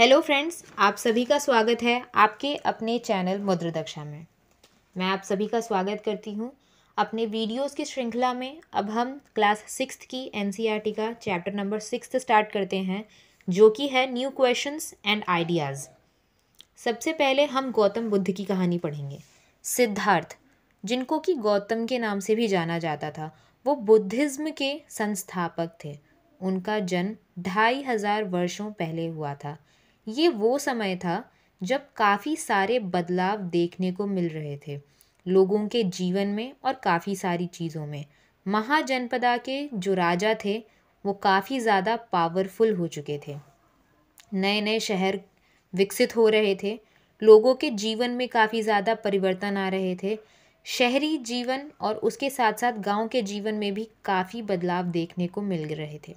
hello friends आप सभी का स्वागत है आपके अपने चैनल मुद्र दक्षा में मैं आप सभी का स्वागत करती हूँ अपने वीडियोस की श्रृंखला में अब हम क्लास सिक्स की एनसीईआरटी e का चैप्टर नंबर सिक्स स्टार्ट करते हैं जो कि है न्यू क्वेश्चंस एंड आइडियाज़ सबसे पहले हम गौतम बुद्ध की कहानी पढ़ेंगे सिद्धार्थ जिनको कि गौतम के नाम से भी जाना जाता था वो बुद्धिज़्म के संस्थापक थे उनका जन्म ढाई हज़ार वर्षों पहले हुआ था ये वो समय था जब काफ़ी सारे बदलाव देखने को मिल रहे थे लोगों के जीवन में और काफ़ी सारी चीज़ों में महाजनपदा के जो राजा थे वो काफ़ी ज़्यादा पावरफुल हो चुके थे नए नए शहर विकसित हो रहे थे लोगों के जीवन में काफ़ी ज़्यादा परिवर्तन आ रहे थे शहरी जीवन और उसके साथ साथ गांव के जीवन में भी काफ़ी बदलाव देखने को मिल रहे थे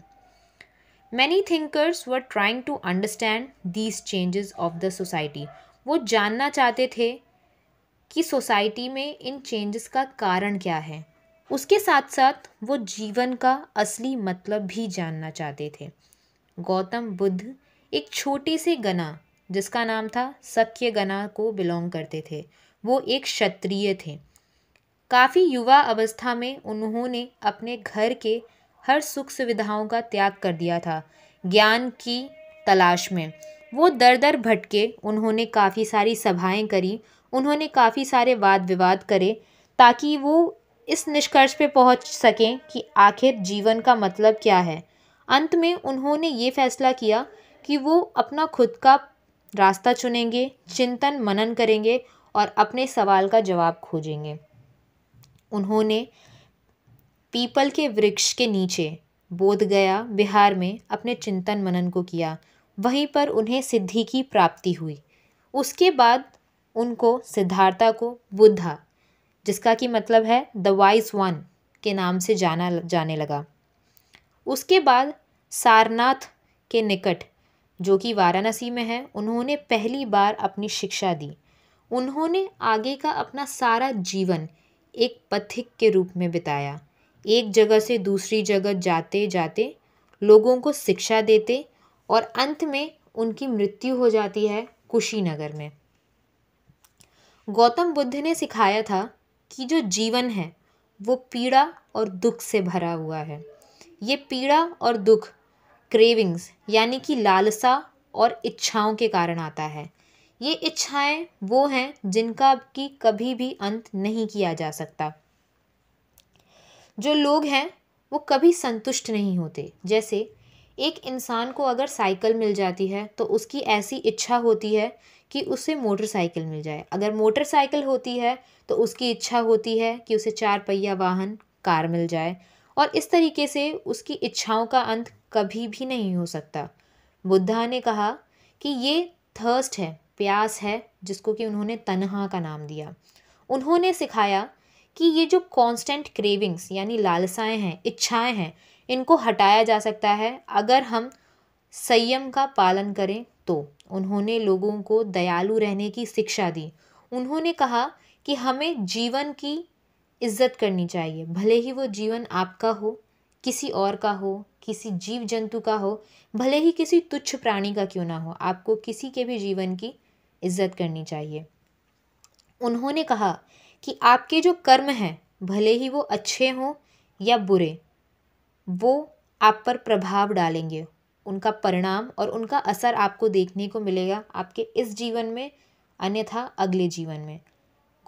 many thinkers were trying to understand these changes of the society वो जानना चाहते थे कि सोसाइटी में इन चेंजेस का कारण क्या है उसके साथ साथ वो जीवन का असली मतलब भी जानना चाहते थे गौतम बुद्ध एक छोटे से गना जिसका नाम था सक्य गना को बिलोंग करते थे वो एक क्षत्रिय थे काफ़ी युवा अवस्था में उन्होंने अपने घर के हर सुख सुविधाओं का त्याग कर दिया था ज्ञान की तलाश में वो दर दर भटके उन्होंने काफ़ी सारी सभाएं करी उन्होंने काफ़ी सारे वाद विवाद करे ताकि वो इस निष्कर्ष पे पहुंच सकें कि आखिर जीवन का मतलब क्या है अंत में उन्होंने ये फैसला किया कि वो अपना खुद का रास्ता चुनेंगे चिंतन मनन करेंगे और अपने सवाल का जवाब खोजेंगे उन्होंने पीपल के वृक्ष के नीचे बोधगया बिहार में अपने चिंतन मनन को किया वहीं पर उन्हें सिद्धि की प्राप्ति हुई उसके बाद उनको सिद्धार्था को बुद्धा जिसका कि मतलब है द वाइज वन के नाम से जाना जाने लगा उसके बाद सारनाथ के निकट जो कि वाराणसी में है उन्होंने पहली बार अपनी शिक्षा दी उन्होंने आगे का अपना सारा जीवन एक पथिक के रूप में बिताया एक जगह से दूसरी जगह जाते जाते लोगों को शिक्षा देते और अंत में उनकी मृत्यु हो जाती है कुशीनगर में गौतम बुद्ध ने सिखाया था कि जो जीवन है वो पीड़ा और दुख से भरा हुआ है ये पीड़ा और दुख क्रेविंग्स यानी कि लालसा और इच्छाओं के कारण आता है ये इच्छाएं वो हैं जिनका कि कभी भी अंत नहीं किया जा सकता जो लोग हैं वो कभी संतुष्ट नहीं होते जैसे एक इंसान को अगर साइकिल मिल जाती है तो उसकी ऐसी इच्छा होती है कि उसे मोटरसाइकिल मिल जाए अगर मोटरसाइकिल होती है तो उसकी इच्छा होती है कि उसे चार पहिया वाहन कार मिल जाए और इस तरीके से उसकी इच्छाओं का अंत कभी भी नहीं हो सकता बुद्धा ने कहा कि ये थर्स्ट है प्यास है जिसको कि उन्होंने तनहा का नाम दिया उन्होंने सिखाया कि ये जो कांस्टेंट क्रेविंग्स यानी लालसाएं हैं इच्छाएं हैं इनको हटाया जा सकता है अगर हम संयम का पालन करें तो उन्होंने लोगों को दयालु रहने की शिक्षा दी उन्होंने कहा कि हमें जीवन की इज्जत करनी चाहिए भले ही वो जीवन आपका हो किसी और का हो किसी जीव जंतु का हो भले ही किसी तुच्छ प्राणी का क्यों ना हो आपको किसी के भी जीवन की इज्जत करनी चाहिए उन्होंने कहा कि आपके जो कर्म हैं भले ही वो अच्छे हों या बुरे वो आप पर प्रभाव डालेंगे उनका परिणाम और उनका असर आपको देखने को मिलेगा आपके इस जीवन में अन्यथा अगले जीवन में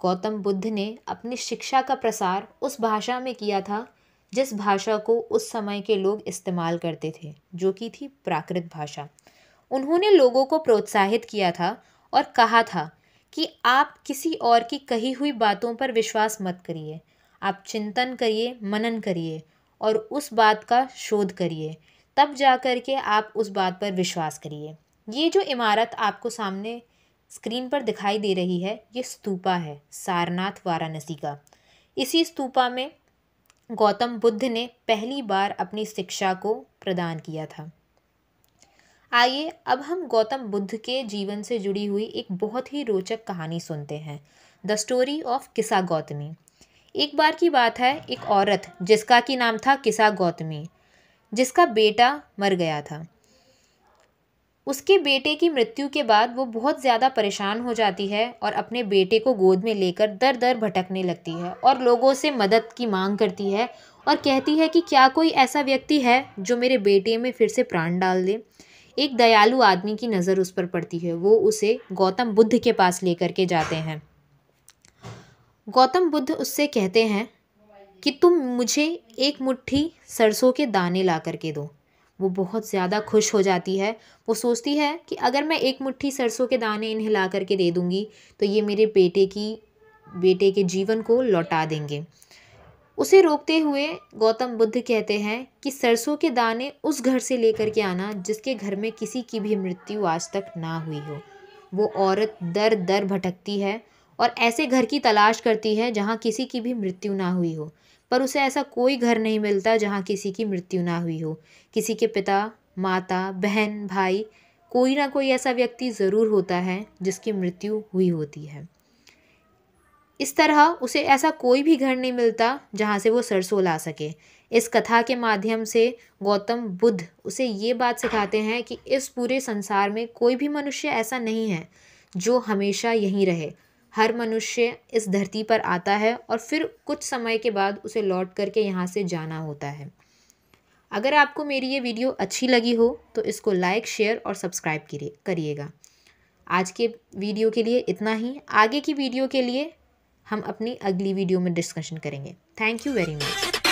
गौतम बुद्ध ने अपनी शिक्षा का प्रसार उस भाषा में किया था जिस भाषा को उस समय के लोग इस्तेमाल करते थे जो कि थी प्राकृत भाषा उन्होंने लोगों को प्रोत्साहित किया था और कहा था कि आप किसी और की कही हुई बातों पर विश्वास मत करिए आप चिंतन करिए मनन करिए और उस बात का शोध करिए तब जा कर के आप उस बात पर विश्वास करिए ये जो इमारत आपको सामने स्क्रीन पर दिखाई दे रही है ये स्तूपा है सारनाथ वाराणसी का इसी स्तूपा में गौतम बुद्ध ने पहली बार अपनी शिक्षा को प्रदान किया था आइए अब हम गौतम बुद्ध के जीवन से जुड़ी हुई एक बहुत ही रोचक कहानी सुनते हैं द स्टोरी ऑफ किसा गौतमी एक बार की बात है एक औरत जिसका की नाम था किसा गौतमी जिसका बेटा मर गया था उसके बेटे की मृत्यु के बाद वो बहुत ज़्यादा परेशान हो जाती है और अपने बेटे को गोद में लेकर दर दर भटकने लगती है और लोगों से मदद की मांग करती है और कहती है कि क्या कोई ऐसा व्यक्ति है जो मेरे बेटे में फिर से प्राण डाल दे एक दयालु आदमी की नज़र उस पर पड़ती है वो उसे गौतम बुद्ध के पास लेकर के जाते हैं गौतम बुद्ध उससे कहते हैं कि तुम मुझे एक मुट्ठी सरसों के दाने ला करके दो वो बहुत ज़्यादा खुश हो जाती है वो सोचती है कि अगर मैं एक मुट्ठी सरसों के दाने इन्हें ला करके दे दूँगी तो ये मेरे बेटे की बेटे के जीवन को लौटा देंगे उसे रोकते हुए गौतम बुद्ध कहते हैं कि सरसों के दाने उस घर से लेकर के आना जिसके घर में किसी की भी मृत्यु आज तक ना हुई हो वो औरत दर दर भटकती है और ऐसे घर की तलाश करती है जहाँ किसी की भी मृत्यु ना हुई हो पर उसे ऐसा कोई घर नहीं मिलता जहाँ किसी की मृत्यु ना हुई हो किसी के पिता माता बहन भाई कोई ना कोई ऐसा व्यक्ति ज़रूर होता है जिसकी मृत्यु हुई होती है इस तरह उसे ऐसा कोई भी घर नहीं मिलता जहाँ से वो सरसों ला सके इस कथा के माध्यम से गौतम बुद्ध उसे ये बात सिखाते हैं कि इस पूरे संसार में कोई भी मनुष्य ऐसा नहीं है जो हमेशा यहीं रहे हर मनुष्य इस धरती पर आता है और फिर कुछ समय के बाद उसे लौट करके यहाँ से जाना होता है अगर आपको मेरी ये वीडियो अच्छी लगी हो तो इसको लाइक शेयर और सब्सक्राइब करिएगा आज के वीडियो के लिए इतना ही आगे की वीडियो के लिए हम अपनी अगली वीडियो में डिस्कशन करेंगे थैंक यू वेरी मच